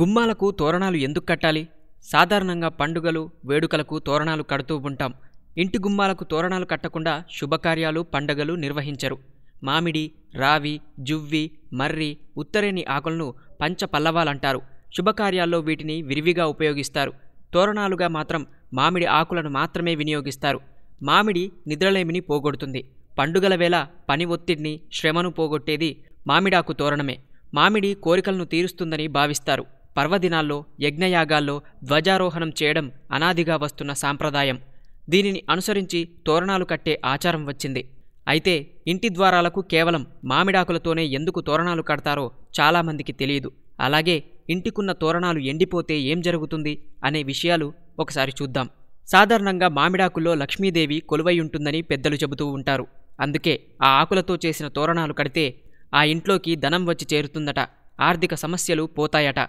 గుమ్మాలకు తోరణాలు ఎందుకు కట్టాలి సాధారణంగా పండుగలు వేడుకలకు తోరణాలు కడుతూ ఉంటాం ఇంటి గుమ్మాలకు తోరణాలు కట్టకుండా శుభకార్యాలు పండగలు నిర్వహించరు మామిడి రావి జువ్వి మర్రి ఉత్తరేని ఆకులను పంచ పల్లవాలంటారు శుభకార్యాల్లో వీటిని విరివిగా ఉపయోగిస్తారు తోరణాలుగా మాత్రం మామిడి ఆకులను మాత్రమే వినియోగిస్తారు మామిడి నిద్రలేమిని పోగొడుతుంది పండుగల వేళ పని ఒత్తిడిని శ్రమను పోగొట్టేది మామిడాకు తోరణమే మామిడి కోరికలను తీరుస్తుందని భావిస్తారు పర్వదినాల్లో యజ్ఞయాగాల్లో ధ్వజారోహణం చేయడం అనాదిగా వస్తున్న సాంప్రదాయం దీనిని అనుసరించి తోరణాలు కట్టే ఆచారం వచ్చింది అయితే ఇంటి ద్వారాలకు కేవలం మామిడాకులతోనే ఎందుకు తోరణాలు కడతారో చాలామందికి తెలియదు అలాగే ఇంటికున్న తోరణాలు ఎండిపోతే ఏం జరుగుతుంది అనే విషయాలు ఒకసారి చూద్దాం సాధారణంగా మామిడాకుల్లో లక్ష్మీదేవి కొలువై ఉంటుందని పెద్దలు చెబుతూ ఉంటారు అందుకే ఆ ఆకులతో చేసిన తోరణాలు కడితే ఆ ఇంట్లోకి ధనం వచ్చి చేరుతుందట ఆర్థిక సమస్యలు పోతాయట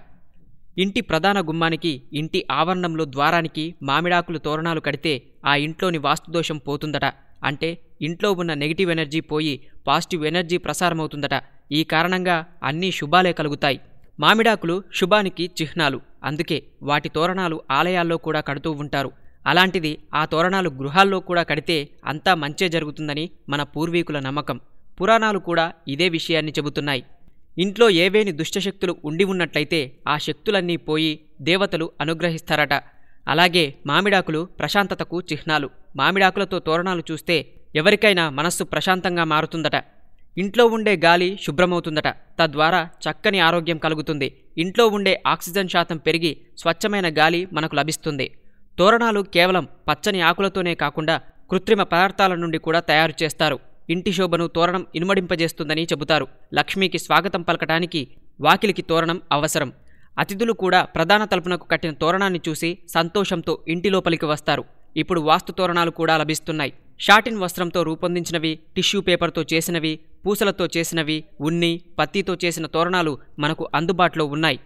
ఇంటి ప్రధాన గుమ్మానికి ఇంటి ఆవరణంలో ద్వారానికి మామిడాకులు తోరణాలు కడితే ఆ ఇంట్లోని వాస్తుదోషం పోతుందట అంటే ఇంట్లో ఉన్న నెగిటివ్ ఎనర్జీ పోయి పాజిటివ్ ఎనర్జీ ప్రసారమవుతుందట ఈ కారణంగా అన్నీ శుభాలే కలుగుతాయి మామిడాకులు శుభానికి చిహ్నాలు అందుకే వాటి తోరణాలు ఆలయాల్లో కూడా కడుతూ ఉంటారు అలాంటిది ఆ తోరణాలు గృహాల్లో కూడా కడితే అంతా మంచే జరుగుతుందని మన పూర్వీకుల నమ్మకం పురాణాలు కూడా ఇదే విషయాన్ని చెబుతున్నాయి ఇంట్లో ఏవేని దుష్టశక్తులు ఉండి ఉన్నట్లయితే ఆ శక్తులన్నీ పోయి దేవతలు అనుగ్రహిస్తారట అలాగే మామిడాకులు ప్రశాంతతకు చిహ్నాలు మామిడాకులతో తోరణాలు చూస్తే ఎవరికైనా మనస్సు ప్రశాంతంగా మారుతుందట ఇంట్లో ఉండే గాలి శుభ్రమవుతుందట తద్వారా చక్కని ఆరోగ్యం కలుగుతుంది ఇంట్లో ఉండే ఆక్సిజన్ శాతం పెరిగి స్వచ్ఛమైన గాలి మనకు లభిస్తుంది తోరణాలు కేవలం పచ్చని ఆకులతోనే కాకుండా కృత్రిమ పదార్థాల నుండి కూడా తయారు చేస్తారు ఇంటి శోభను తోరణం ఇనుమడింపజేస్తుందని చెబుతారు లక్ష్మీకి స్వాగతం పలకటానికి వాకిలికి తోరణం అవసరం అతిథులు కూడా ప్రధాన తలుపునకు కట్టిన తోరణాన్ని చూసి సంతోషంతో ఇంటి లోపలికి వస్తారు ఇప్పుడు వాస్తు తోరణాలు కూడా లభిస్తున్నాయి షాటిన్ వస్త్రంతో రూపొందించినవి టిష్యూ పేపర్తో చేసినవి పూసలతో చేసినవి ఉన్ని పత్తితో చేసిన తోరణాలు మనకు అందుబాటులో ఉన్నాయి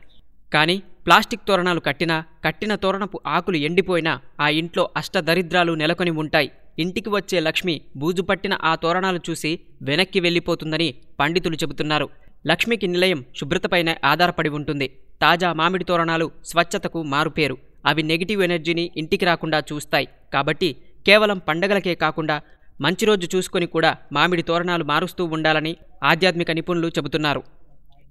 కానీ ప్లాస్టిక్ తోరణాలు కట్టినా కట్టిన తోరణపు ఆకులు ఎండిపోయినా ఆ ఇంట్లో అష్టదరిద్రాలు నెలకొని ఉంటాయి ఇంటికి వచ్చే లక్ష్మి బూజు పట్టిన ఆ తోరణాలు చూసి వెనక్కి వెళ్ళిపోతుందని పండితులు చెబుతున్నారు లక్ష్మికి నిలయం శుభ్రతపైనే ఆధారపడి ఉంటుంది తాజా మామిడి తోరణాలు స్వచ్ఛతకు మారుపేరు అవి నెగిటివ్ ఎనర్జీని ఇంటికి రాకుండా చూస్తాయి కాబట్టి కేవలం పండగలకే కాకుండా మంచి రోజు చూసుకొని కూడా మామిడి తోరణాలు మారుస్తూ ఉండాలని ఆధ్యాత్మిక నిపుణులు చెబుతున్నారు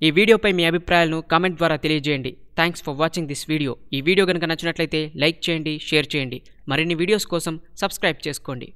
ఈ వీడియోపై మీ అభిప్రాయాలను కామెంట్ ద్వారా తెలియజేయండి thanks for watching this video ఈ వీడియో కనుక నచ్చినట్లయితే లైక్ చేయండి షేర్ చేయండి మరిన్ని వీడియోస్ కోసం సబ్స్క్రైబ్ చేసుకోండి